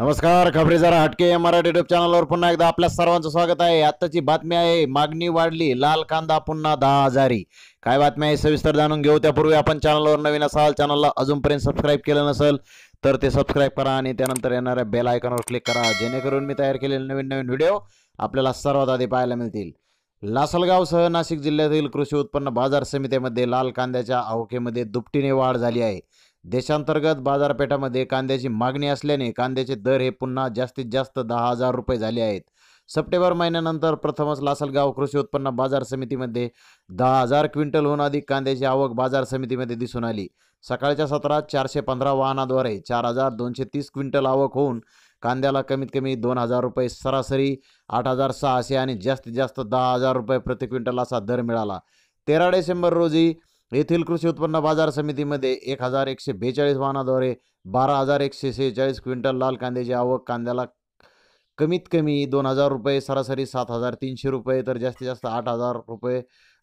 नमस्कार जरा हटके मराठी युट्यूब चॅनलवर पुन्हा एकदा आपल्या सर्वांचं स्वागत आहे आत्ताची बातमी आहे मागणी वाढली लाल कांदा पुन्हा दहा हजारी काय बातमी आहे सविस्तर जाणून घेऊ त्यापूर्वी आपण चॅनलवर नवीन असाल चॅनलला अजूनपर्यंत सबस्क्राईब केलं नसेल तर ते सबस्क्राईब करा आणि त्यानंतर येणाऱ्या बेल आयकॉनवर क्लिक करा जेणेकरून मी तयार केलेले नवीन नवीन व्हिडिओ आपल्याला सर्वात आधी पाहायला मिळतील सह नाशिक जिल्ह्यातील कृषी उत्पन्न बाजार समितीमध्ये लाल कांद्याच्या आवकेमध्ये दुपटीने वाढ झाली आहे देशांतर्गत बाजारपेठामध्ये कांद्याची मागणी असल्याने कांद्याचे दर हे पुन्हा जास्तीत जास्त दहा हजार रुपये झाले आहेत सप्टेंबर महिन्यानंतर प्रथमच लासलगाव कृषी उत्पन्न बाजार समितीमध्ये दहा हजार क्विंटलहून अधिक कांद्याची आवक बाजार समितीमध्ये दिसून आली सकाळच्या सत्रात चारशे पंधरा वाहनाद्वारे चार हजार दोनशे तीस क्विंटल आवक होऊन कांद्याला कमीत कमी दोन हजार रुपये सरासरी आठ हजार सहाशे आणि जास्तीत जास्त दहा हजार रुपये प्रति क्विंटल असा दर मिळाला तेरा डिसेंबर रोजी येथील कृषी उत्पन्न बाजार समितीमध्ये एक हजार एकशे बेचाळीस वाहनाद्वारे बारा हजार एकशे सेहेचाळीस क्विंटल लाल कांद्याची आवक कांद्याला कमीत कमी दोन हजार रुपये सरासरी सात हजार तीनशे रुपये तर जास्तीत जास्त आठ हजार रुपये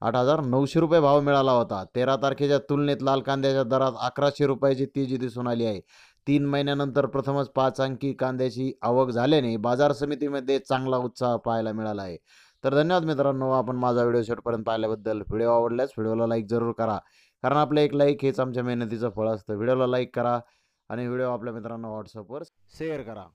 आठ हजार नऊशे रुपये भाव मिळाला होता तेरा तारखेच्या तुलनेत लाल कांद्याच्या दरात अकराशे रुपयाची तेजी दिसून आली आहे तीन महिन्यानंतर प्रथमच पाच अंकी कांद्याची आवक झाल्याने बाजार समितीमध्ये चांगला उत्साह पाहायला मिळाला आहे तर धन्यवाद मित्रांनो आपण माझा व्हिडिओ शेवटपर्यंत पाहिल्याबद्दल व्हिडिओ आवडल्यास व्हिडिओला लाईक जरूर करा कारण आपलं एक लाईक हेच आमच्या मेहनतीचं फळ असतं व्हिडिओला लाईक करा आणि व्हिडिओ आपल्या मित्रांना व्हॉट्सअपवर शेअर करा